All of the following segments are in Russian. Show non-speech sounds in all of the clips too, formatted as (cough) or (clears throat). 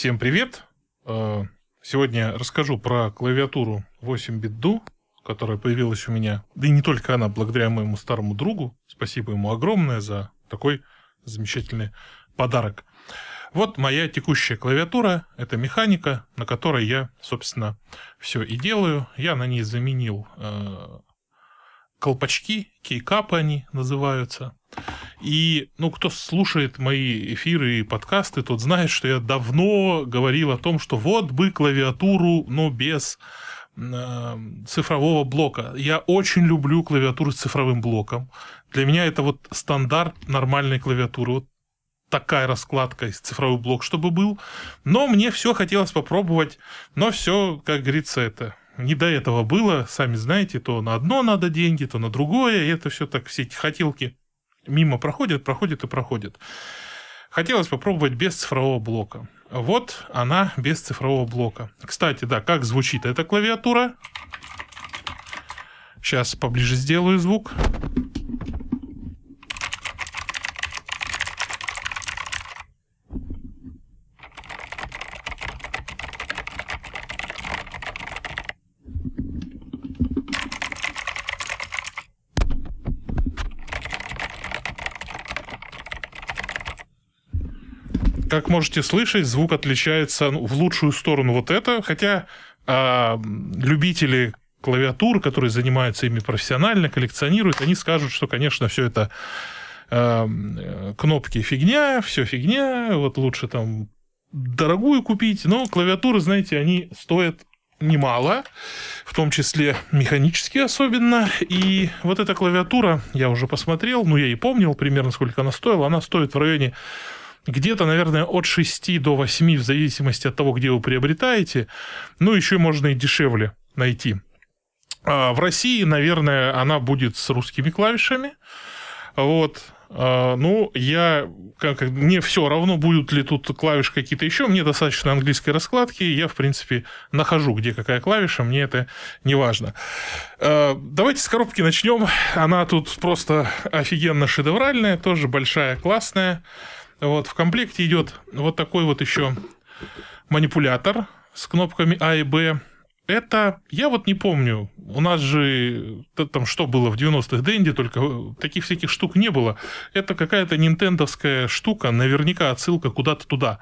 Всем привет! Э, сегодня расскажу про клавиатуру 8-бит DU, которая появилась у меня, да и не только она, благодаря моему старому другу. Спасибо ему огромное за такой замечательный подарок. Вот моя текущая клавиатура, это механика, на которой я, собственно, все и делаю. Я на ней заменил э, колпачки, кейкапы они называются. И, ну, кто слушает мои эфиры и подкасты, тот знает, что я давно говорил о том, что вот бы клавиатуру, но без э, цифрового блока. Я очень люблю клавиатуру с цифровым блоком. Для меня это вот стандарт нормальной клавиатуры. Вот такая раскладка из цифровой блок, чтобы был. Но мне все хотелось попробовать. Но все, как говорится, это не до этого было. Сами знаете, то на одно надо деньги, то на другое. И это все так, все эти хотелки мимо проходит, проходит и проходит. Хотелось попробовать без цифрового блока. Вот она без цифрового блока. Кстати, да, как звучит эта клавиатура? Сейчас поближе сделаю звук. Как можете слышать, звук отличается ну, в лучшую сторону вот это, хотя э, любители клавиатур, которые занимаются ими профессионально, коллекционируют, они скажут, что, конечно, все это э, кнопки фигня, все фигня, вот лучше там дорогую купить, но клавиатуры, знаете, они стоят немало, в том числе механически особенно. И вот эта клавиатура, я уже посмотрел, ну я и помнил примерно, сколько она стоила, она стоит в районе где-то, наверное, от 6 до 8, в зависимости от того, где вы приобретаете. Ну, еще можно и дешевле найти. А, в России, наверное, она будет с русскими клавишами. Вот. А, ну, я, как, мне все равно, будут ли тут клавиши какие-то еще, мне достаточно английской раскладки, я, в принципе, нахожу, где какая клавиша, мне это не важно. А, давайте с коробки начнем, она тут просто офигенно шедевральная, тоже большая, классная. Вот, в комплекте идет вот такой вот еще манипулятор с кнопками А и Б это, я вот не помню, у нас же там что было в 90-х Дэнди, только э, таких всяких штук не было. Это какая-то нинтендовская штука, наверняка отсылка куда-то туда.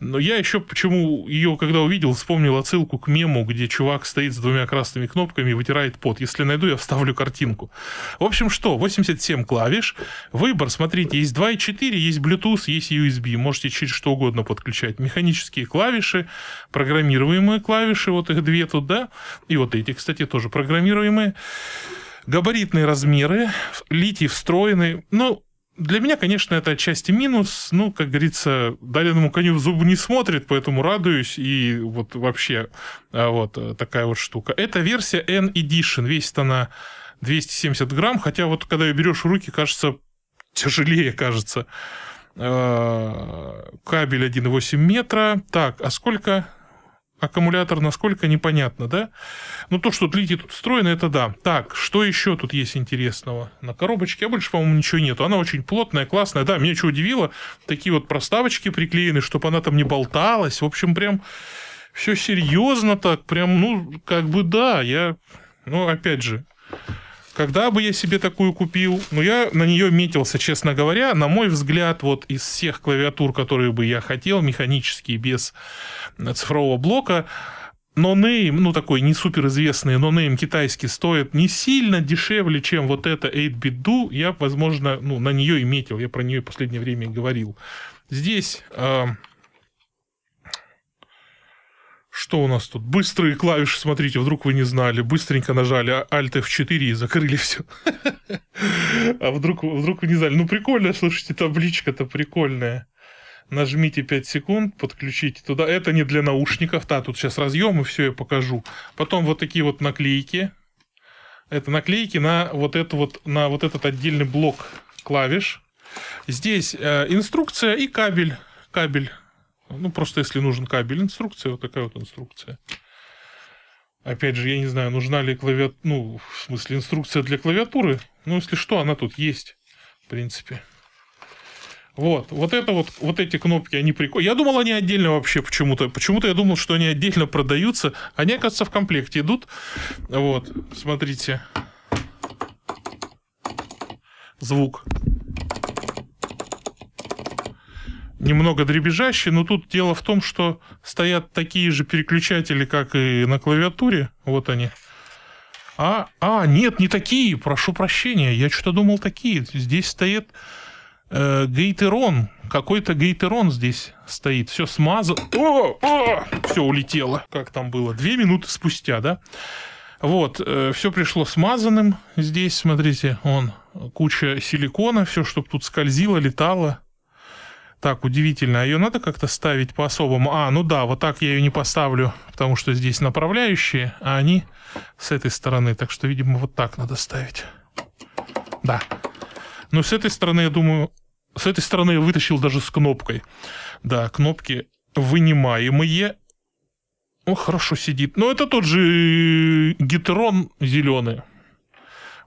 Но я еще почему ее, когда увидел, вспомнил отсылку к мему, где чувак стоит с двумя красными кнопками и вытирает пот. Если найду, я вставлю картинку. В общем, что, 87 клавиш, выбор, смотрите, есть 2 и 4, есть Bluetooth, есть USB, можете через что угодно подключать. Механические клавиши, программируемые клавиши, вот их две тут туда. И вот эти, кстати, тоже программируемые. Габаритные размеры, литий встроенный. Ну, для меня, конечно, это отчасти минус. Ну, как говорится, дареному коню в зубы не смотрит, поэтому радуюсь. И вот вообще а, вот э, такая вот штука. Это версия N Edition. Весит она 270 грамм, хотя вот когда ее берешь в руки, кажется, тяжелее, кажется. А, кабель 1,8 метра. Так, а сколько аккумулятор насколько непонятно, да? Ну, то, что литий тут встроено, это да. Так, что еще тут есть интересного? На коробочке, а больше, по-моему, ничего нету. Она очень плотная, классная. Да, меня что удивило, такие вот проставочки приклеены, чтобы она там не болталась. В общем, прям все серьезно так, прям, ну, как бы да, я... Ну, опять же, когда бы я себе такую купил? Ну, я на нее метился, честно говоря. На мой взгляд, вот из всех клавиатур, которые бы я хотел, механические, без э, цифрового блока, нонейм, ну такой не супер суперизвестный нонейм китайский стоит не сильно дешевле, чем вот это 8-bit Do. Я, возможно, ну, на нее и метил, я про нее в последнее время и говорил. Здесь э, что у нас тут? Быстрые клавиши, смотрите, вдруг вы не знали. Быстренько нажали Alt F4 и закрыли все. (laughs) А вдруг, вдруг вы не знали. Ну, прикольно, слушайте, табличка-то прикольная. Нажмите 5 секунд, подключите туда. Это не для наушников. Да, тут сейчас разъем и все я покажу. Потом вот такие вот наклейки. Это наклейки на вот, эту вот, на вот этот отдельный блок клавиш. Здесь э, инструкция и кабель. Кабель ну, просто если нужен кабель, инструкция, вот такая вот инструкция. Опять же, я не знаю, нужна ли клавиатура, ну, в смысле, инструкция для клавиатуры. Ну, если что, она тут есть, в принципе. Вот, вот это вот, вот эти кнопки, они прикольные. Я думал, они отдельно вообще почему-то. Почему-то я думал, что они отдельно продаются. Они, оказывается, в комплекте идут. Вот, смотрите. Звук. немного дребезжащий, но тут дело в том, что стоят такие же переключатели, как и на клавиатуре. Вот они. А, а нет, не такие, прошу прощения, я что-то думал такие. Здесь стоит э, гейтерон, какой-то гейтерон здесь стоит. Все смазано, О, о, все улетело. Как там было? Две минуты спустя, да? Вот, э, все пришло смазанным. Здесь, смотрите, он куча силикона, все, чтобы тут скользило, летало. Так, удивительно, а ее надо как-то ставить по-особому? А, ну да, вот так я ее не поставлю, потому что здесь направляющие, а они с этой стороны, так что, видимо, вот так надо ставить. Да. Но ну, с этой стороны, я думаю, с этой стороны я вытащил даже с кнопкой. Да, кнопки вынимаемые. О, ну, хорошо сидит. Но это тот же гетерон зеленый.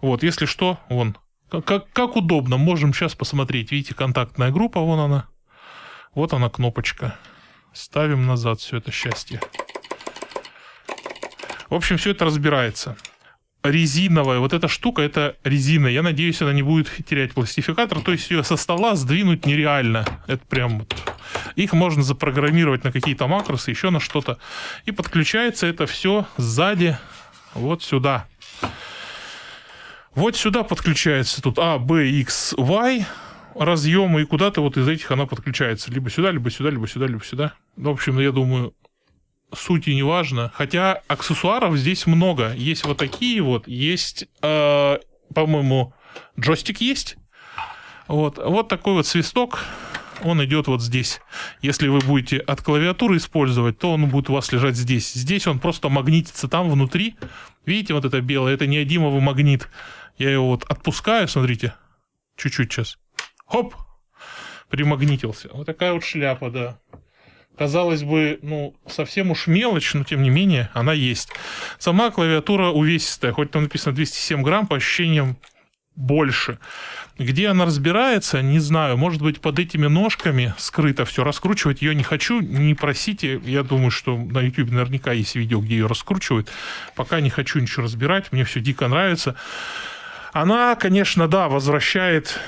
Вот, если что, вон. Как, как удобно, можем сейчас посмотреть. Видите, контактная группа, вон она. Вот она кнопочка. Ставим назад все это счастье. В общем, все это разбирается. Резиновая, вот эта штука, это резина. Я надеюсь, она не будет терять пластификатор, то есть ее со стола сдвинуть нереально. Это прям вот их можно запрограммировать на какие-то макросы, еще на что-то. И подключается это все сзади вот сюда. Вот сюда подключается тут A, B, X, Y разъемы, и куда-то вот из этих она подключается. Либо сюда, либо сюда, либо сюда, либо сюда. Ну, в общем, я думаю, сути не важно. Хотя аксессуаров здесь много. Есть вот такие вот, есть, э, по-моему, джойстик есть. Вот, вот такой вот свисток, он идет вот здесь. Если вы будете от клавиатуры использовать, то он будет у вас лежать здесь. Здесь он просто магнитится там внутри. Видите, вот это белое, это неодимовый магнит. Я его вот отпускаю, смотрите, чуть-чуть сейчас хоп, примагнитился. Вот такая вот шляпа, да. Казалось бы, ну, совсем уж мелочь, но тем не менее она есть. Сама клавиатура увесистая, хоть там написано 207 грамм, по ощущениям больше. Где она разбирается, не знаю. Может быть, под этими ножками скрыто все. Раскручивать ее не хочу, не просите. Я думаю, что на YouTube наверняка есть видео, где ее раскручивают. Пока не хочу ничего разбирать, мне все дико нравится. Она, конечно, да, возвращает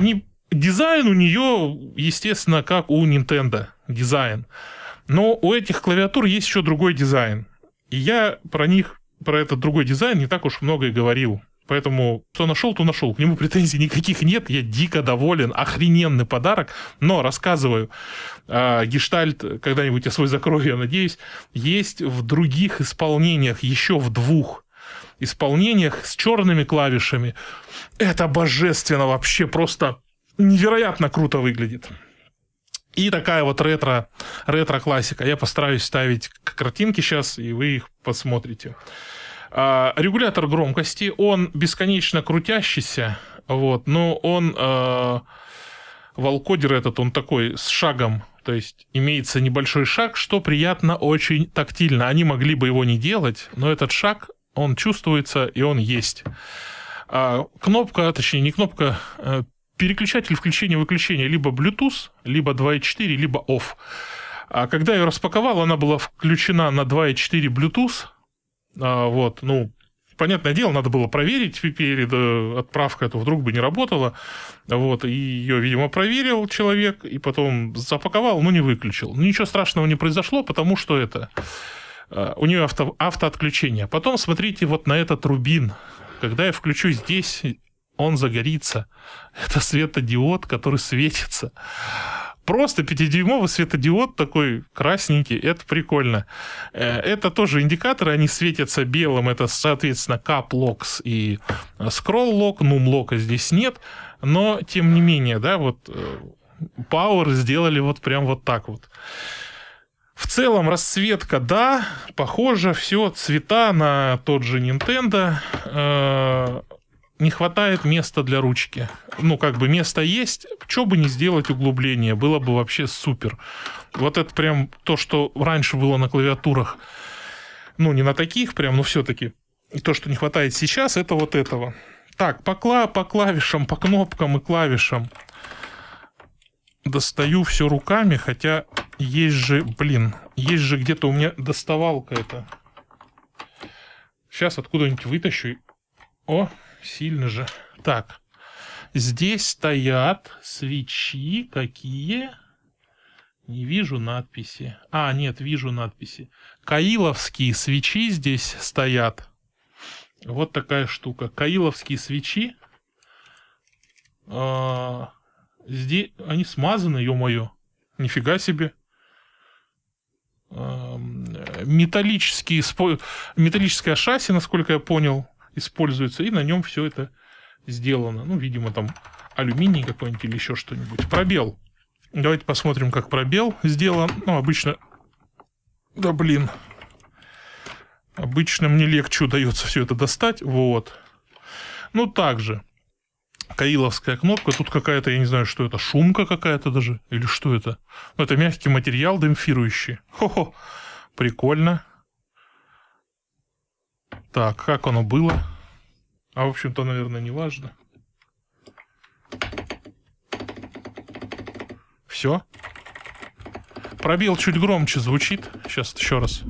не Дизайн у нее, естественно, как у Nintendo дизайн. Но у этих клавиатур есть еще другой дизайн. И я про них, про этот другой дизайн не так уж много и говорил. Поэтому кто нашел, то нашел. К нему претензий никаких нет. Я дико доволен. Охрененный подарок. Но рассказываю. Э, гештальт, когда-нибудь я свой закрою, я надеюсь, есть в других исполнениях, еще в двух исполнениях с черными клавишами. Это божественно вообще просто невероятно круто выглядит. И такая вот ретро, ретро-классика. Я постараюсь ставить картинки сейчас, и вы их посмотрите. А, регулятор громкости, он бесконечно крутящийся, вот, но он... А, волкодер этот, он такой с шагом, то есть имеется небольшой шаг, что приятно очень тактильно. Они могли бы его не делать, но этот шаг, он чувствуется и он есть. А кнопка, точнее не кнопка, а, переключатель включения-выключения либо Bluetooth, либо 2.4, либо OFF. А когда я ее распаковал, она была включена на 2.4 Bluetooth. А, вот, ну, понятное дело, надо было проверить перед отправкой, это вдруг бы не работало. Вот, и ее, видимо, проверил человек, и потом запаковал, но не выключил. Ничего страшного не произошло, потому что это... А, у нее авто, автоотключение. Потом смотрите вот на этот рубин. Когда я включу здесь он загорится. Это светодиод, который светится. Просто 5-дюймовый светодиод такой красненький, это прикольно. Э, это тоже индикаторы, они светятся белым, это, соответственно, cap lock и scroll lock, num lock здесь нет, но, тем не менее, да, вот Power э, сделали вот прям вот так вот. В целом расцветка, да, похоже, все, цвета на тот же Nintendo. Э, не хватает места для ручки. Ну, как бы место есть, что бы не сделать углубление, было бы вообще супер. Вот это прям то, что раньше было на клавиатурах, ну, не на таких прям, но все-таки. И то, что не хватает сейчас, это вот этого. Так, по, кла- по клавишам, по кнопкам и клавишам. Достаю все руками, хотя есть же, блин, есть же где-то у меня доставалка это. Сейчас откуда-нибудь вытащу. О, сильно же. Так, здесь стоят свечи какие? Не вижу надписи. А, нет, вижу надписи. Каиловские свечи здесь стоят. Вот такая штука. Каиловские свечи. А, здесь они смазаны, ё-моё. Нифига себе. А, металлические, металлическое шасси, насколько я понял используется, и на нем все это сделано. Ну, видимо, там алюминий какой-нибудь или еще что-нибудь. Пробел. Давайте посмотрим, как пробел сделан. Ну, обычно... Да блин. Обычно мне легче удается все это достать. Вот. Ну, также. Каиловская кнопка. Тут какая-то, я не знаю, что это. Шумка какая-то даже. Или что это? Ну, это мягкий материал демпфирующий. Хо-хо. Прикольно. Так, как оно было? А, в общем-то, наверное, не важно. Все. Пробел чуть громче звучит. Сейчас еще раз.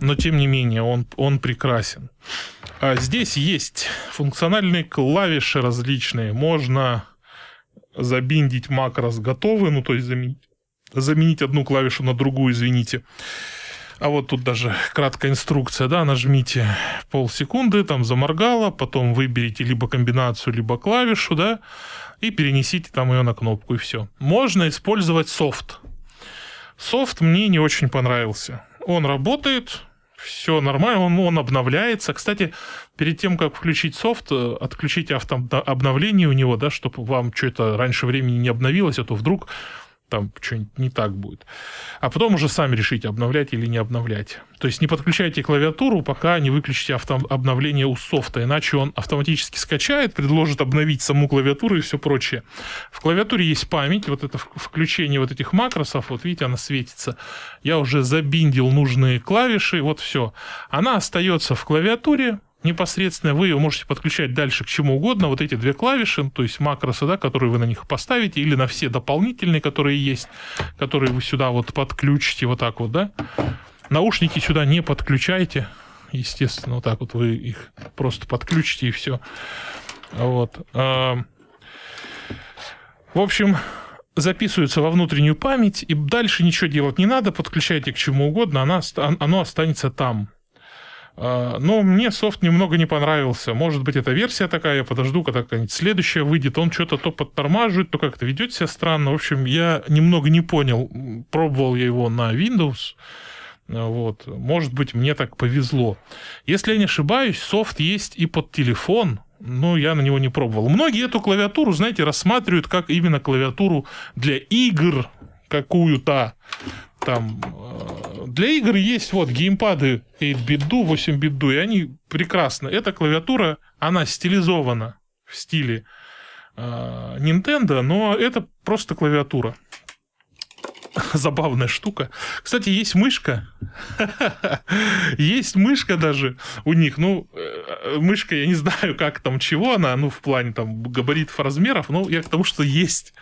Но, тем не менее, он, он прекрасен. А здесь есть функциональные клавиши различные. Можно забиндить макрос готовы, ну то есть заменить, заменить одну клавишу на другую, извините. А вот тут даже краткая инструкция, да, нажмите полсекунды, там заморгало, потом выберите либо комбинацию, либо клавишу, да, и перенесите там ее на кнопку, и все. Можно использовать софт. Софт мне не очень понравился. Он работает, все нормально, он, он обновляется. Кстати, перед тем, как включить софт, э, отключите авто обновление у него, да, чтобы вам что-то раньше времени не обновилось, а то вдруг там что-нибудь не так будет. А потом уже сами решите, обновлять или не обновлять. То есть не подключайте клавиатуру, пока не выключите авто обновление у софта, иначе он автоматически скачает, предложит обновить саму клавиатуру и все прочее. В клавиатуре есть память, вот это включение вот этих макросов, вот видите, она светится. Я уже забиндил нужные клавиши, вот все. Она остается в клавиатуре, непосредственно вы ее можете подключать дальше к чему угодно, вот эти две клавиши, то есть макросы, да, которые вы на них поставите, или на все дополнительные, которые есть, которые вы сюда вот подключите вот так вот, да. Наушники сюда не подключайте, естественно, вот так вот вы их просто подключите и все. Вот. А, в общем, записывается во внутреннюю память, и дальше ничего делать не надо, подключайте к чему угодно, она, оно останется там. А, но мне софт немного не понравился. Может быть, это версия такая, я подожду, когда какая-нибудь следующая выйдет. Он что-то то подтормаживает, то как-то ведет себя странно. В общем, я немного не понял. Пробовал я его на Windows. А, вот. Может быть, мне так повезло. Если я не ошибаюсь, софт есть и под телефон, но я на него не пробовал. Многие эту клавиатуру, знаете, рассматривают как именно клавиатуру для игр какую-то там а, для игр есть вот геймпады 8-битду, 8-битду, и они прекрасны. Эта клавиатура, она стилизована в стиле э, Nintendo, но это просто клавиатура. (laughs) Забавная штука. Кстати, есть мышка. (laughs) есть мышка даже у них. Ну, э, мышка, я не знаю, как там, чего она, ну, в плане там габаритов, размеров, но я к тому, что есть.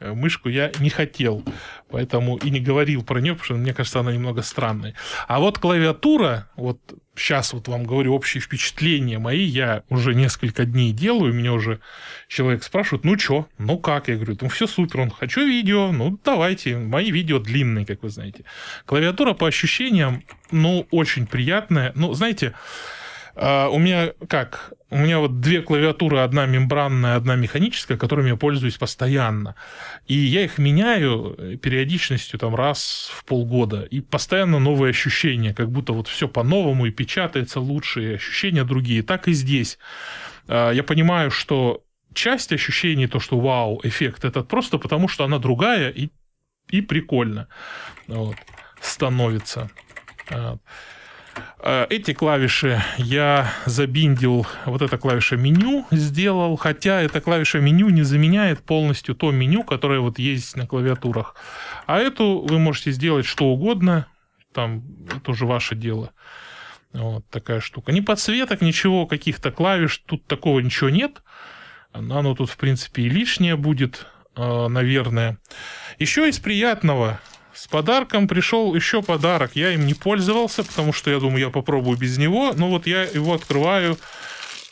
Э, мышку я не хотел, поэтому и не говорил про нее, потому что мне кажется, она немного странная. А вот клавиатура, вот сейчас вот вам говорю общие впечатления мои, я уже несколько дней делаю, меня уже человек спрашивает, ну чё, ну как? Я говорю, ну все супер, он, хочу видео, ну давайте, мои видео длинные, как вы знаете. Клавиатура по ощущениям, ну очень приятная, ну знаете, а, у меня как, у меня вот две клавиатуры, одна мембранная, одна механическая, которыми я пользуюсь постоянно. И я их меняю э, периодичностью там раз в полгода. И постоянно новые ощущения, как будто вот все по-новому и печатается лучше, и ощущения другие. Так и здесь. А, я понимаю, что часть ощущений, то, что вау, эффект этот, просто потому что она другая и, и прикольно вот, становится. Вот. Э, эти клавиши я забиндил, вот эта клавиша меню сделал, хотя эта клавиша меню не заменяет полностью то меню, которое вот есть на клавиатурах. А эту вы можете сделать что угодно, там это уже ваше дело. Вот такая штука. Ни подсветок, ничего, каких-то клавиш, тут такого ничего нет. Оно ну, тут, в принципе, и лишнее будет, э, наверное. Еще из приятного, с подарком пришел еще подарок. Я им не пользовался, потому что я думаю, я попробую без него. Но ну вот я его открываю,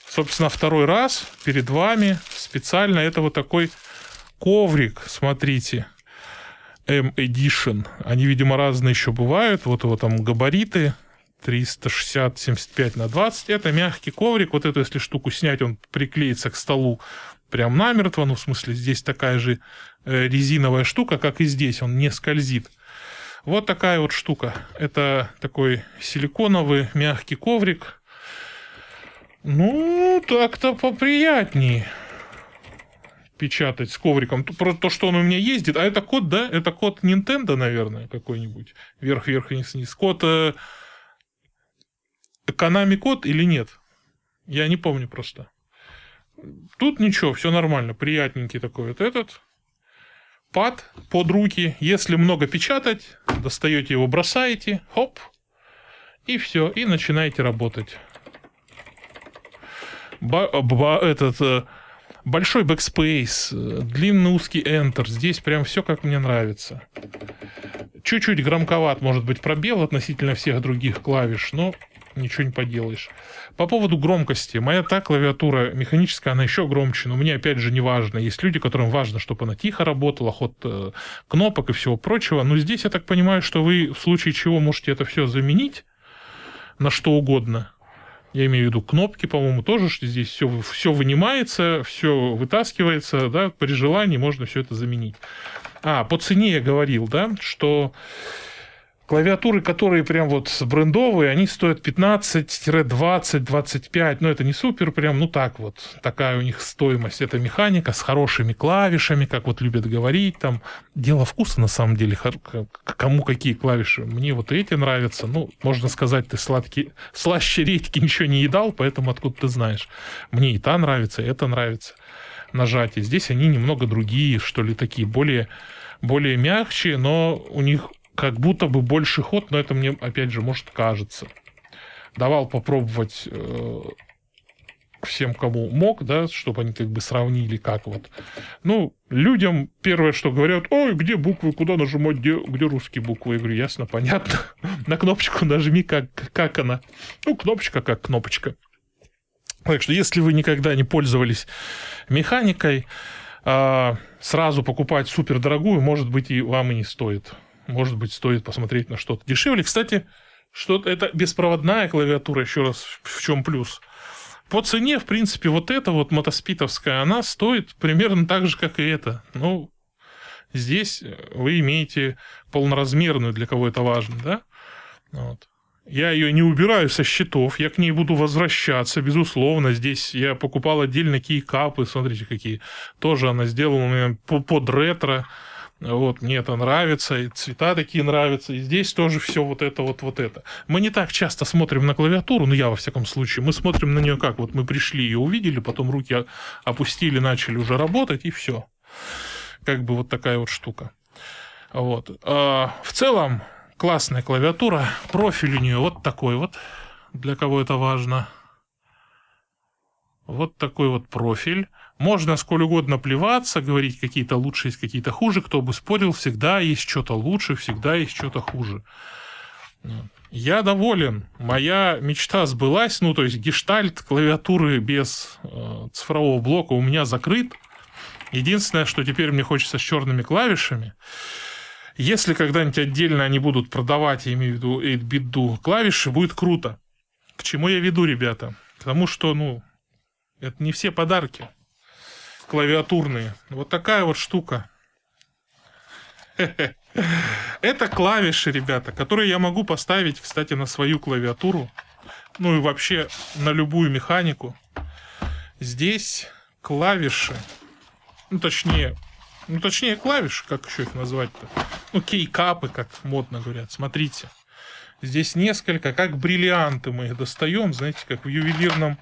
собственно, второй раз перед вами. Специально это вот такой коврик, смотрите. M Edition. Они, видимо, разные еще бывают. Вот его там габариты 360 75 на 20. Это мягкий коврик. Вот эту, если штуку снять, он приклеится к столу прям намертво. Ну, в смысле, здесь такая же э, резиновая штука, как и здесь. Он не скользит. Вот такая вот штука. Это такой силиконовый мягкий коврик. Ну, так-то поприятнее печатать с ковриком. Про то, что он у меня ездит. А это код, да? Это код Nintendo, наверное, какой-нибудь. Вверх, вверх, вниз, вниз. Код... Э... Konami код или нет? Я не помню просто. Тут ничего, все нормально. Приятненький такой вот этот пад под руки. Если много печатать, достаете его, бросаете, хоп, и все, и начинаете работать. Ба ба этот э, большой backspace, э, длинный узкий enter. Здесь прям все как мне нравится. Чуть-чуть громковат может быть пробел относительно всех других клавиш, но ничего не поделаешь. По поводу громкости. Моя та клавиатура механическая, она еще громче, но мне опять же не важно. Есть люди, которым важно, чтобы она тихо работала, ход э, кнопок и всего прочего. Но здесь я так понимаю, что вы в случае чего можете это все заменить на что угодно. Я имею в виду кнопки, по-моему, тоже, что здесь все, все вынимается, все вытаскивается, да, при желании можно все это заменить. А, по цене я говорил, да, что Клавиатуры, которые прям вот брендовые, они стоят 15-20, 25, но ну, это не супер, прям, ну так вот, такая у них стоимость. Это механика с хорошими клавишами, как вот любят говорить, там, дело вкуса на самом деле, кому какие клавиши. Мне вот эти нравятся, ну, можно сказать, ты сладкий, слаще редьки ничего не едал, поэтому откуда ты знаешь. Мне и та нравится, и это нравится нажатие. Здесь они немного другие, что ли, такие, более более мягче, но у них как будто бы больше ход, но это мне, опять же, может, кажется. Давал попробовать э, всем, кому мог, да, чтобы они как бы сравнили, как вот. Ну, людям первое, что говорят, ой, где буквы, куда нажимать, где, где русские буквы? Я говорю, ясно, понятно. (laughs) На кнопочку нажми, как, как она. Ну, кнопочка как кнопочка. Так что, если вы никогда не пользовались механикой, а, сразу покупать супер дорогую может быть, и вам и не стоит может быть, стоит посмотреть на что-то дешевле. Кстати, что-то это беспроводная клавиатура, еще раз, в чем плюс. По цене, в принципе, вот эта вот мотоспитовская, она стоит примерно так же, как и эта. Ну, здесь э, вы имеете полноразмерную, для кого это важно, да? Вот. Я ее не убираю со счетов, я к ней буду возвращаться, безусловно. Здесь я покупал отдельно кейкапы, смотрите какие. Тоже она сделана под ретро вот, мне это нравится, и цвета такие нравятся, и здесь тоже все вот это, вот, вот это. Мы не так часто смотрим на клавиатуру, ну, я во всяком случае, мы смотрим на нее как, вот мы пришли, ее увидели, потом руки опустили, начали уже работать, и все. Как бы вот такая вот штука. Вот. А, в целом, классная клавиатура, профиль у нее вот такой вот, для кого это важно. Вот такой вот профиль. Можно сколь угодно плеваться, говорить какие-то лучше, есть какие-то хуже. Кто бы спорил, всегда есть что-то лучше, всегда есть что-то хуже. Я доволен. Моя мечта сбылась. Ну, то есть гештальт клавиатуры без э, цифрового блока у меня закрыт. Единственное, что теперь мне хочется с черными клавишами. Если когда-нибудь отдельно они будут продавать, я имею в виду 8-битду клавиши, будет круто. К чему я веду, ребята? К тому, что, ну, это не все подарки клавиатурные. Вот такая вот штука. (laughs) Это клавиши, ребята, которые я могу поставить, кстати, на свою клавиатуру. Ну и вообще на любую механику. Здесь клавиши. Ну, точнее, ну, точнее, клавиши, как еще их назвать-то? Ну, кейкапы, как модно говорят. Смотрите. Здесь несколько, как бриллианты мы их достаем, знаете, как в ювелирном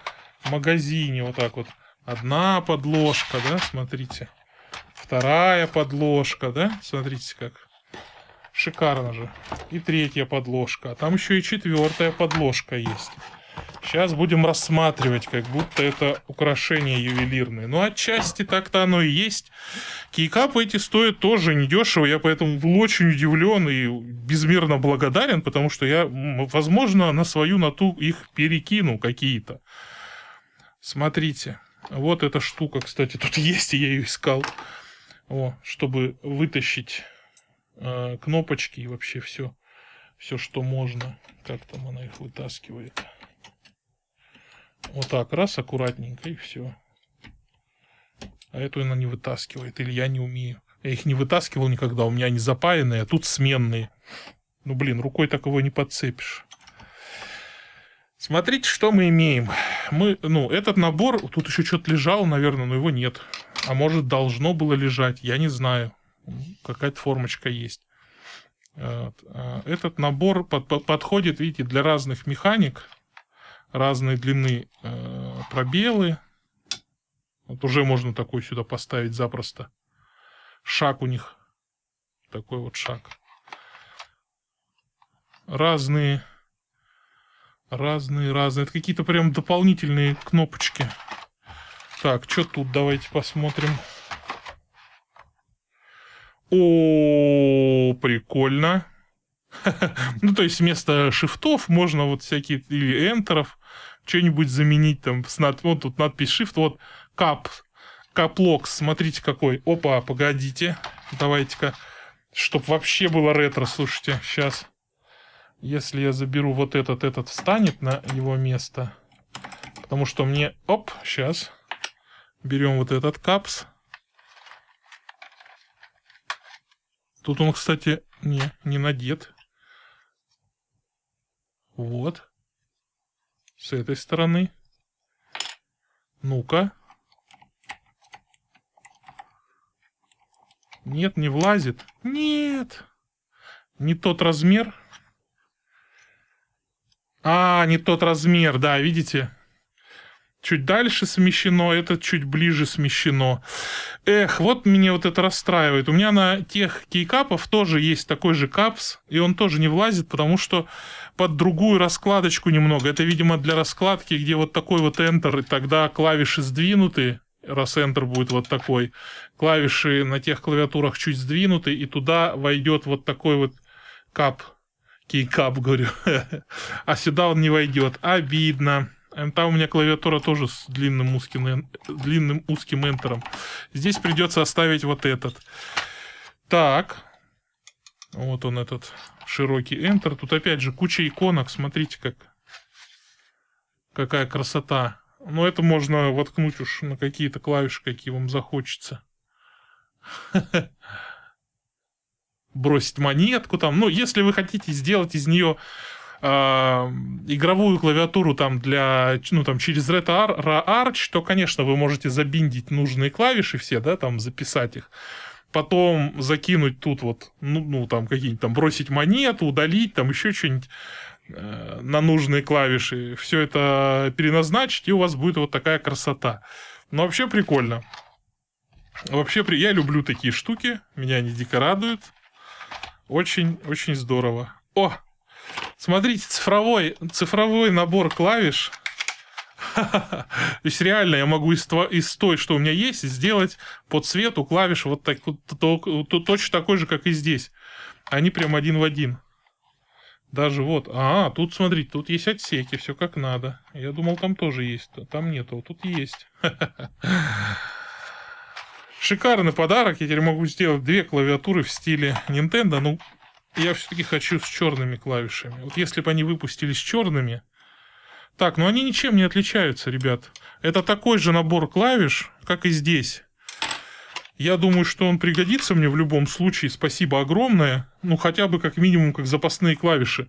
магазине, вот так вот. Одна подложка, да, смотрите. Вторая подложка, да, смотрите как. Шикарно же. И третья подложка. А там еще и четвертая подложка есть. Сейчас будем рассматривать, как будто это украшение ювелирное. Ну отчасти так-то оно и есть. Кейкапы эти стоят тоже недешево. Я поэтому был очень удивлен и безмерно благодарен, потому что я, возможно, на свою ноту их перекину какие-то. Смотрите. Вот эта штука, кстати, тут (laughs) есть, и я ее искал. О, чтобы вытащить э, кнопочки и вообще все, все, что можно. Как там она их вытаскивает. Вот так, раз, аккуратненько, и все. А эту она не вытаскивает, или я не умею. Я их не вытаскивал никогда, у меня они запаянные, а тут сменные. Ну, блин, рукой такого не подцепишь. Смотрите, что мы имеем. Мы, ну, этот набор, тут еще что-то лежало, наверное, но его нет. А может, должно было лежать, я не знаю. Какая-то формочка есть. А, этот набор под, под, подходит, видите, для разных механик, разной длины э, пробелы. Вот уже можно такой сюда поставить запросто. Шаг у них. Такой вот шаг. Разные Разные, разные. Это какие-то прям дополнительные кнопочки. Так, что тут? Давайте посмотрим. О, прикольно. (laughs) Ну, то есть вместо шифтов можно вот всякие или энтеров что-нибудь заменить там с над... вот тут надпись shift, вот кап, каплокс, смотрите какой. Опа, погодите, давайте-ка, чтобы вообще было ретро, слушайте, сейчас. Если я заберу вот этот, этот встанет на его место. Потому что мне... Оп, сейчас. Берем вот этот капс. Тут он, кстати, не, не надет. Вот. С этой стороны. Ну-ка. Нет, не влазит. Нет. Не тот размер. А, не тот размер, да, видите? Чуть дальше смещено, это чуть ближе смещено. Эх, вот меня вот это расстраивает. У меня на тех кейкапов тоже есть такой же капс, и он тоже не влазит, потому что под другую раскладочку немного. Это, видимо, для раскладки, где вот такой вот Enter, и тогда клавиши сдвинуты, раз Enter будет вот такой. Клавиши на тех клавиатурах чуть сдвинуты, и туда войдет вот такой вот кап кейкап, говорю. (laughs) а сюда он не войдет. Обидно. Эм, там у меня клавиатура тоже с длинным узким, длинным узким энтером. Здесь придется оставить вот этот. Так. Вот он этот широкий Enter. Тут опять же куча иконок. Смотрите, как какая красота. Но это можно воткнуть уж на какие-то клавиши, какие вам захочется. (laughs) бросить монетку там. Ну, если вы хотите сделать из нее а, игровую клавиатуру там для, ну, там, через Red Arch, то, конечно, вы можете забиндить нужные клавиши все, да, там, записать их. Потом закинуть тут вот, ну, ну там, какие-нибудь там, бросить монету, удалить, там, еще что-нибудь э, на нужные клавиши. Все это переназначить, и у вас будет вот такая красота. Но вообще прикольно. Вообще, при, я люблю такие штуки, меня они дико радуют. Очень-очень здорово. О! Смотрите, цифровой, цифровой набор клавиш. То есть реально я могу из, из той, что у меня есть, сделать по цвету клавиш вот так, вот точно такой же, как и здесь. Они прям один в один. Даже вот, а, тут, смотрите, тут есть отсеки, все как надо. Я думал, там тоже есть, а там нету, а тут есть. (laughs) Шикарный подарок. Я теперь могу сделать две клавиатуры в стиле Nintendo. Ну, я все-таки хочу с черными клавишами. Вот если бы они выпустили с черными... Так, ну они ничем не отличаются, ребят. Это такой же набор клавиш, как и здесь. Я думаю, что он пригодится мне в любом случае. Спасибо огромное. Ну, хотя бы как минимум, как запасные клавиши.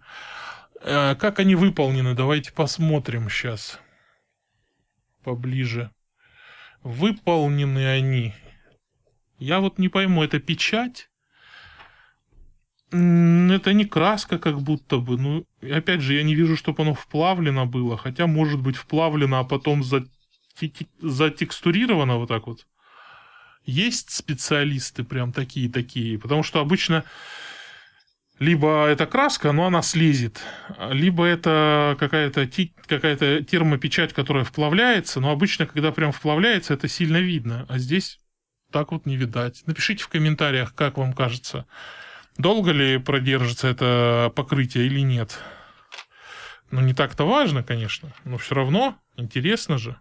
Э, как они выполнены? Давайте посмотрим сейчас. Поближе. Выполнены они я вот не пойму, это печать? Это не краска как будто бы. Ну, опять же, я не вижу, чтобы оно вплавлено было. Хотя, может быть, вплавлено, а потом затекстурировано вот так вот. Есть специалисты прям такие-такие. Потому что обычно либо это краска, но она слезет, либо это какая-то какая термопечать, которая вплавляется, но обычно, когда прям вплавляется, это сильно видно, а здесь так вот не видать. Напишите в комментариях, как вам кажется, долго ли продержится это покрытие или нет. Ну, не так-то важно, конечно, но все равно интересно же.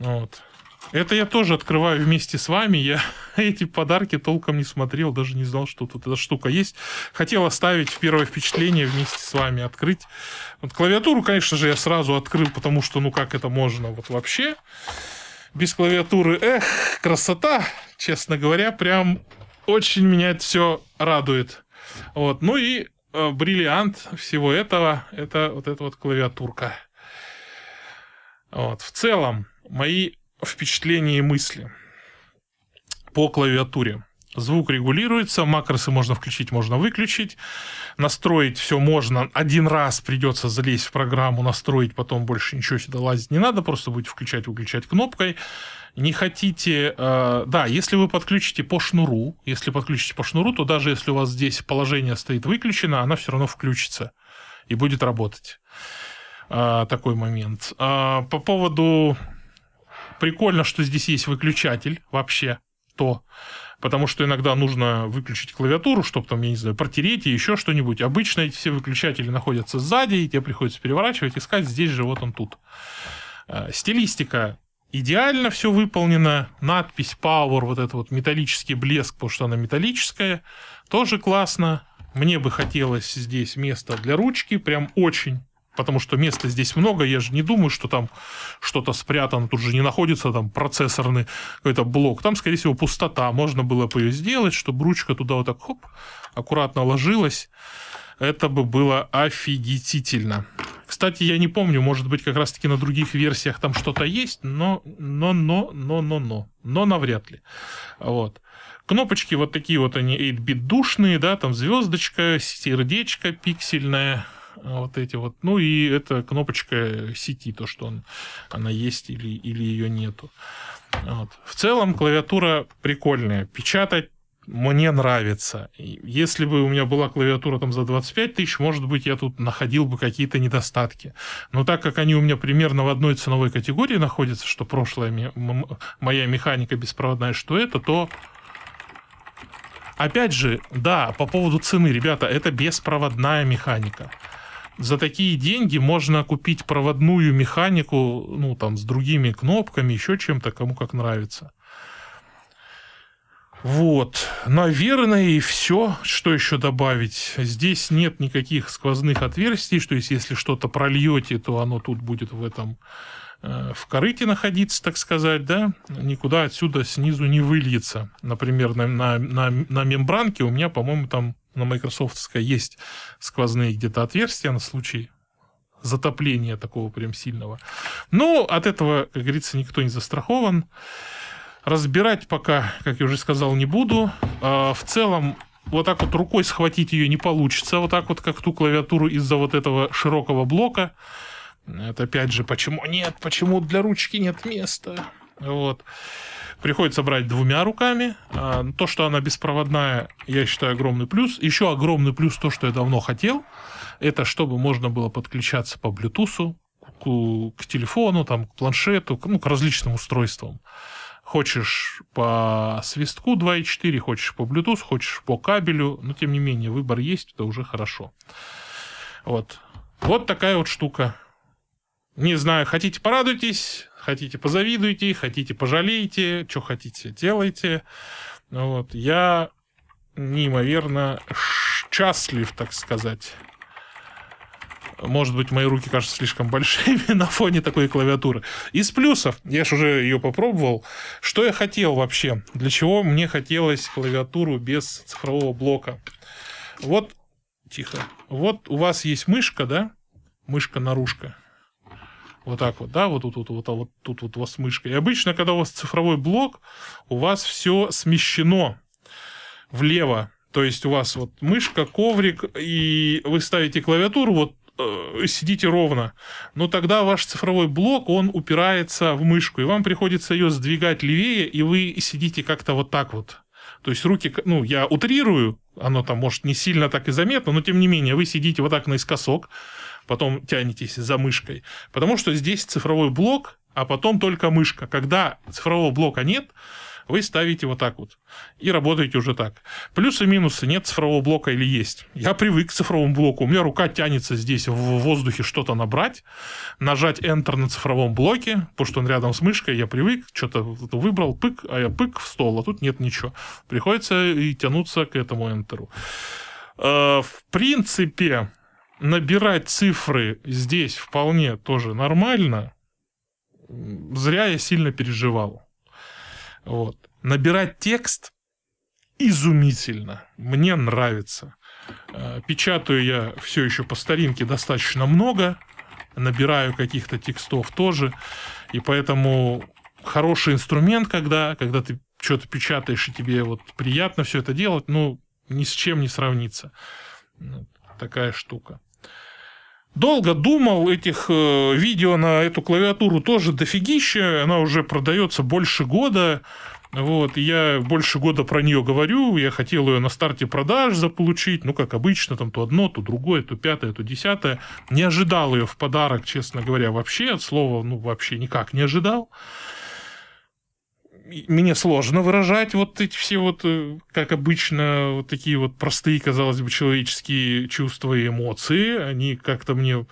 Вот. Это я тоже открываю вместе с вами. Я (laughs) эти подарки толком не смотрел, даже не знал, что тут эта штука есть. Хотел оставить первое впечатление вместе с вами открыть. Вот клавиатуру, конечно же, я сразу открыл, потому что, ну как это можно вот вообще без клавиатуры. Эх, красота, честно говоря, прям очень меня это все радует. Вот, ну и э, бриллиант всего этого, это вот эта вот клавиатурка. Вот, в целом, мои впечатления и мысли по клавиатуре. Звук регулируется, макросы можно включить, можно выключить. Настроить все можно. Один раз придется залезть в программу, настроить, потом больше ничего сюда лазить не надо, просто будете включать-выключать кнопкой. Не хотите... Э, да, если вы подключите по шнуру, если подключите по шнуру, то даже если у вас здесь положение стоит выключено, она все равно включится и будет работать. Э, такой момент. Э, по поводу... Прикольно, что здесь есть выключатель вообще то потому что иногда нужно выключить клавиатуру, чтобы там, я не знаю, протереть и еще что-нибудь. Обычно эти все выключатели находятся сзади, и тебе приходится переворачивать, искать здесь же, вот он тут. Э, стилистика идеально все выполнено. Надпись Power, вот этот вот металлический блеск, потому что она металлическая, тоже классно. Мне бы хотелось здесь место для ручки, прям очень потому что места здесь много, я же не думаю, что там что-то спрятано, тут же не находится там процессорный какой-то блок, там, скорее всего, пустота, можно было бы ее сделать, чтобы ручка туда вот так, хоп, аккуратно ложилась, это бы было офигительно. Кстати, я не помню, может быть, как раз-таки на других версиях там что-то есть, но, но, но, но, но, но, но навряд ли. Вот. Кнопочки вот такие вот они 8-бит душные, да, там звездочка, сердечко пиксельное, вот эти вот. Ну и это кнопочка сети, то, что он, она есть или, или ее нету. Вот. В целом клавиатура прикольная. Печатать мне нравится. Если бы у меня была клавиатура там за 25 тысяч, может быть, я тут находил бы какие-то недостатки. Но так как они у меня примерно в одной ценовой категории находятся, что прошлая моя механика беспроводная, что это, то... Опять же, да, по поводу цены, ребята, это беспроводная механика за такие деньги можно купить проводную механику, ну, там, с другими кнопками, еще чем-то, кому как нравится. Вот, наверное, и все, что еще добавить. Здесь нет никаких сквозных отверстий, что есть, если что-то прольете, то оно тут будет в этом э, в корыте находиться, так сказать, да, никуда отсюда снизу не выльется. Например, на, на, на, на мембранке у меня, по-моему, там на Microsoft есть сквозные где-то отверстия на случай затопления такого прям сильного. Но от этого, как говорится, никто не застрахован. Разбирать пока, как я уже сказал, не буду. А, в целом, вот так вот рукой схватить ее не получится. Вот так вот, как ту клавиатуру из-за вот этого широкого блока. Это опять же, почему нет, почему для ручки нет места. Вот. Приходится брать двумя руками. А, то, что она беспроводная, я считаю огромный плюс. Еще огромный плюс то, что я давно хотел, это чтобы можно было подключаться по Bluetooth к, к телефону, там, к планшету, к, ну, к различным устройствам. Хочешь по свистку 2.4, хочешь по Bluetooth, хочешь по кабелю, но тем не менее выбор есть, это уже хорошо. Вот. Вот такая вот штука. Не знаю, хотите порадуйтесь, Хотите, позавидуйте, хотите, пожалейте, что хотите, делайте. Вот. Я неимоверно счастлив, так сказать. Может быть, мои руки кажутся слишком большими (laughs) на фоне такой клавиатуры. Из плюсов, я же уже ее попробовал, что я хотел вообще? Для чего мне хотелось клавиатуру без цифрового блока? Вот, тихо, вот у вас есть мышка, да? Мышка-наружка. Вот так вот, да, вот тут вот, вот, а вот тут вот у вас мышка. И обычно, когда у вас цифровой блок, у вас все смещено влево. То есть у вас вот мышка, коврик, и вы ставите клавиатуру, вот э, сидите ровно. Но тогда ваш цифровой блок, он упирается в мышку, и вам приходится ее сдвигать левее, и вы сидите как-то вот так вот. То есть руки, ну, я утрирую, оно там, может, не сильно так и заметно, но тем не менее, вы сидите вот так наискосок, потом тянетесь за мышкой. Потому что здесь цифровой блок, а потом только мышка. Когда цифрового блока нет, вы ставите вот так вот и работаете уже так. Плюсы и минусы, нет цифрового блока или есть. Я привык к цифровому блоку, у меня рука тянется здесь в воздухе что-то набрать, нажать Enter на цифровом блоке, потому что он рядом с мышкой, я привык, что-то выбрал, пык, а я пык в стол, а тут нет ничего. Приходится и тянуться к этому Enter. Э, в принципе, набирать цифры здесь вполне тоже нормально. Зря я сильно переживал. Вот. Набирать текст изумительно. Мне нравится. Э, печатаю я все еще по старинке достаточно много. Набираю каких-то текстов тоже. И поэтому хороший инструмент, когда, когда ты что-то печатаешь, и тебе вот приятно все это делать, ну, ни с чем не сравнится. Ну, такая штука. Долго думал, этих э, видео на эту клавиатуру тоже дофигища, она уже продается больше года, вот, я больше года про нее говорю, я хотел ее на старте продаж заполучить, ну, как обычно, там то одно, то другое, то пятое, то десятое. Не ожидал ее в подарок, честно говоря, вообще, от слова, ну, вообще никак не ожидал мне сложно выражать вот эти все вот, э, как обычно, вот такие вот простые, казалось бы, человеческие чувства и эмоции. Они как-то мне...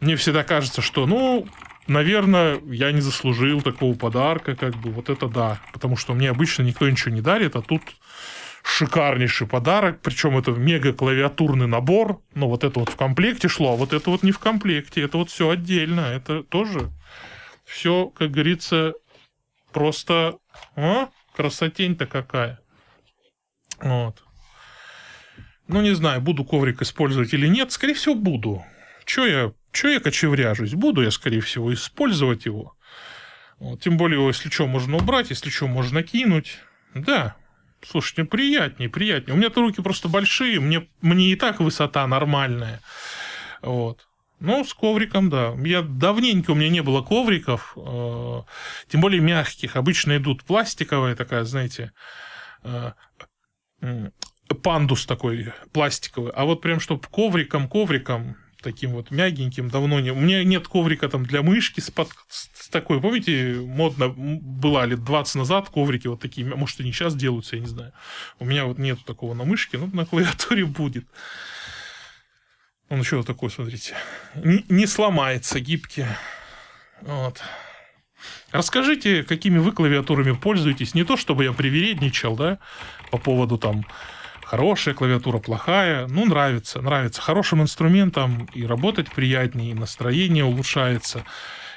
Мне всегда кажется, что, ну, наверное, я не заслужил такого подарка, как бы вот это да. Потому что мне обычно никто ничего не дарит, а тут шикарнейший подарок, причем это мега клавиатурный набор, но вот это вот в комплекте шло, а вот это вот не в комплекте, это вот все отдельно, это тоже все, как говорится, просто а? красотень-то какая. Вот. Ну, не знаю, буду коврик использовать или нет. Скорее всего, буду. Чё я, чё я кочевряжусь? Буду я, скорее всего, использовать его. Вот. Тем более, если что, можно убрать, если что, можно кинуть. Да, слушайте, приятнее, приятнее. У меня-то руки просто большие, мне, мне и так высота нормальная. Вот. Ну, с ковриком, да. Я давненько у меня не было ковриков, э, тем более мягких. Обычно идут пластиковые, такая, знаете, э, пандус такой пластиковый. А вот прям чтобы ковриком, ковриком таким вот мягеньким давно не. У меня нет коврика там для мышки с, под... с такой, помните, модно было лет 20 назад коврики вот такие, может, они сейчас делаются, я не знаю. У меня вот нет такого на мышке, но на клавиатуре (laughs) будет. Он еще вот такой, смотрите. Не, сломается гибкий. Вот. Расскажите, какими вы клавиатурами пользуетесь. Не то, чтобы я привередничал, да, по поводу там хорошая клавиатура, плохая. Ну, нравится, нравится. Хорошим инструментом и работать приятнее, и настроение улучшается.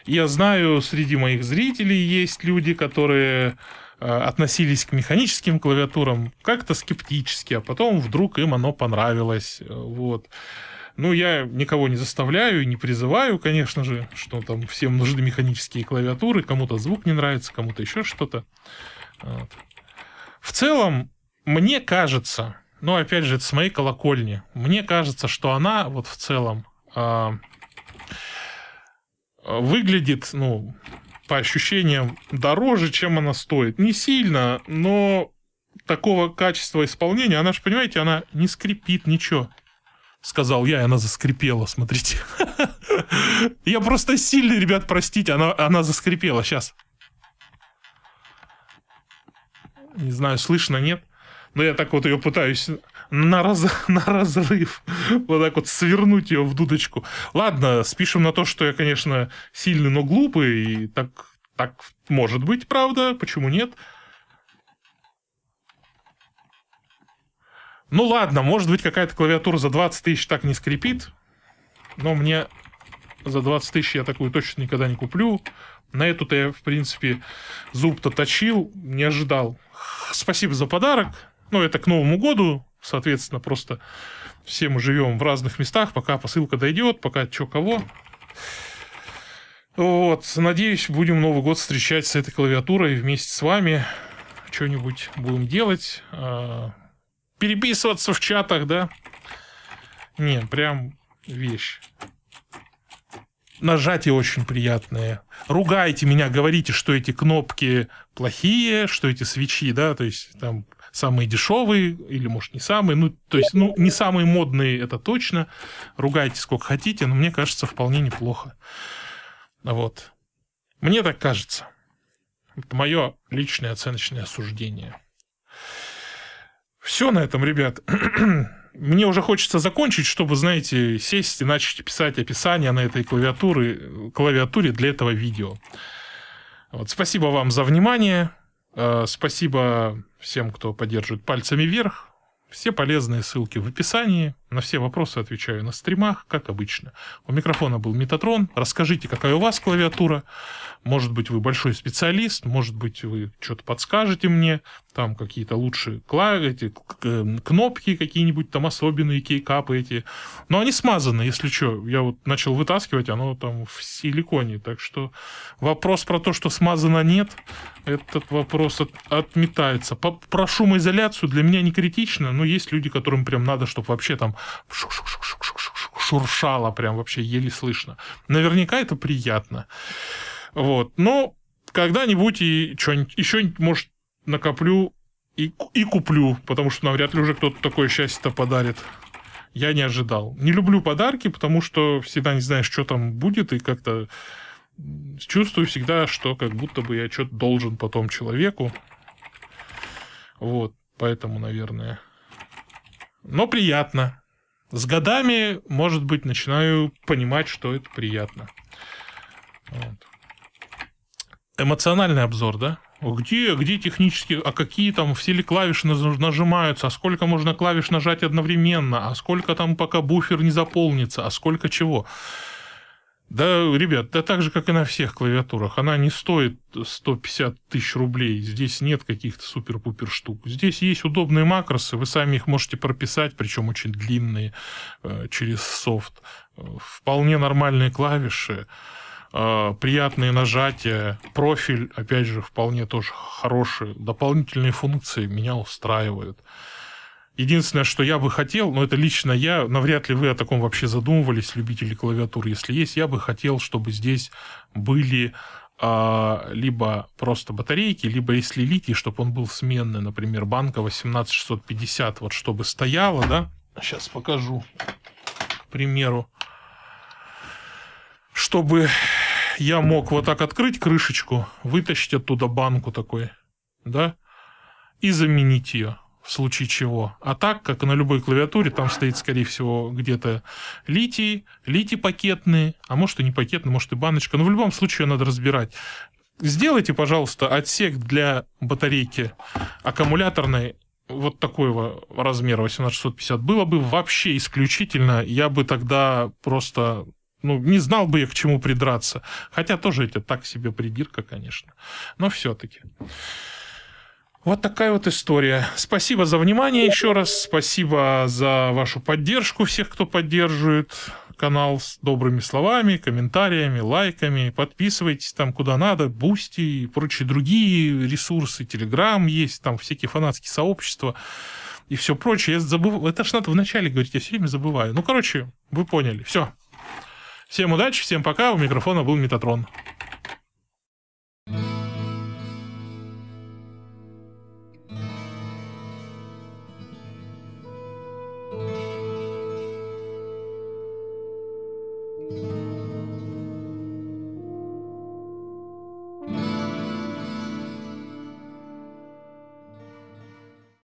Я знаю, среди моих зрителей есть люди, которые э, относились к механическим клавиатурам как-то скептически, а потом вдруг им оно понравилось. Вот. Ну, я никого не заставляю, не призываю, конечно же, что там всем нужны механические клавиатуры, кому-то звук не нравится, кому-то еще что-то. Вот. В целом, мне кажется, ну, опять же, это с моей колокольни, мне кажется, что она вот в целом э, выглядит, ну, по ощущениям, дороже, чем она стоит. Не сильно, но такого качества исполнения, она же, понимаете, она не скрипит, ничего сказал я, и она заскрипела, смотрите. (laughs) Я просто сильный, ребят, простите, она, она заскрипела, сейчас. Не знаю, слышно, нет? Но я так вот ее пытаюсь на, раз... (laughs) на разрыв, вот так вот свернуть ее в дудочку. Ладно, спишем на то, что я, конечно, сильный, но глупый, и так, так может быть, правда, почему нет? Ну ладно, может быть какая-то клавиатура за 20 тысяч так не скрипит, но мне за 20 тысяч я такую точно никогда не куплю. На эту-то я, в принципе, зуб-то точил, не ожидал. Спасибо за подарок. Ну, это к Новому году, соответственно, просто все мы живем в разных местах, пока посылка дойдет, пока чё кого. Вот, надеюсь, будем Новый год встречать с этой клавиатурой вместе с вами. Что-нибудь будем делать. А, переписываться в чатах, да? Не, прям вещь. Нажатия очень приятные. Ругайте меня, говорите, что эти кнопки плохие, что эти свечи, да, то есть там самые дешевые, или, может, не самые, ну, то есть, ну, не самые модные, это точно. Ругайте сколько хотите, но мне кажется, вполне неплохо. Вот. Мне так кажется. Это мое личное оценочное суждение. Все на этом, ребят. (clears throat) Мне уже хочется закончить, чтобы, знаете, сесть и начать писать описание на этой клавиатуре, клавиатуре для этого видео. Вот, спасибо вам за внимание. Э, спасибо всем, кто поддерживает пальцами вверх. Все полезные ссылки в описании. На все вопросы отвечаю на стримах, как обычно. У микрофона был Метатрон. Расскажите, какая у вас клавиатура. Может быть, вы большой специалист, может быть, вы что-то подскажете мне, там какие-то лучшие клав... эти, эм, кнопки какие-нибудь там особенные, кейкапы эти. Но они смазаны, если что. Я вот начал вытаскивать, оно там в силиконе. Так что вопрос про то, что смазано нет, этот вопрос от... отметается. По... Про шумоизоляцию для меня не критично, но есть люди, которым прям надо, чтобы вообще там шуршало прям вообще еле слышно. Наверняка это приятно. Вот. Но когда-нибудь и что-нибудь еще, может, накоплю и, и куплю, потому что навряд ли уже кто-то такое счастье-то подарит. Я не ожидал. Не люблю подарки, потому что всегда не знаешь, что там будет, и как-то чувствую всегда, что как будто бы я что-то должен потом человеку. Вот, поэтому, наверное. Но приятно. С годами, может быть, начинаю понимать, что это приятно. Вот. Эмоциональный обзор, да? Где, где технически, а какие там все ли клавиши нажимаются, а сколько можно клавиш нажать одновременно, а сколько там пока буфер не заполнится, а сколько чего. Да, ребят, да так же, как и на всех клавиатурах. Она не стоит 150 тысяч рублей. Здесь нет каких-то супер-пупер штук. Здесь есть удобные макросы, вы сами их можете прописать, причем очень длинные, э, через софт. Вполне нормальные клавиши, э, приятные нажатия, профиль, опять же, вполне тоже хороший. Дополнительные функции меня устраивают. Единственное, что я бы хотел, но это лично я, навряд ли вы о таком вообще задумывались, любители клавиатур, если есть, я бы хотел, чтобы здесь были а, либо просто батарейки, либо если литий, чтобы он был сменный, например, банка 18650, вот чтобы стояла, да, сейчас покажу, к примеру, чтобы я мог вот так открыть крышечку, вытащить оттуда банку такой, да, и заменить ее в случае чего. А так, как и на любой клавиатуре, там стоит, скорее всего, где-то литий, литий пакетный, а может и не пакетный, может и баночка. Но в любом случае ее надо разбирать. Сделайте, пожалуйста, отсек для батарейки аккумуляторной вот такого размера 18650 было бы вообще исключительно, я бы тогда просто ну, не знал бы я, к чему придраться. Хотя тоже это так себе придирка, конечно. Но все-таки. Вот такая вот история. Спасибо за внимание еще раз. Спасибо за вашу поддержку всех, кто поддерживает канал с добрыми словами, комментариями, лайками. Подписывайтесь там куда надо, Бусти и прочие другие ресурсы. Телеграм есть, там всякие фанатские сообщества и все прочее. Я забыл, это ж надо вначале говорить, я все время забываю. Ну, короче, вы поняли. Все. Всем удачи, всем пока. У микрофона был Метатрон.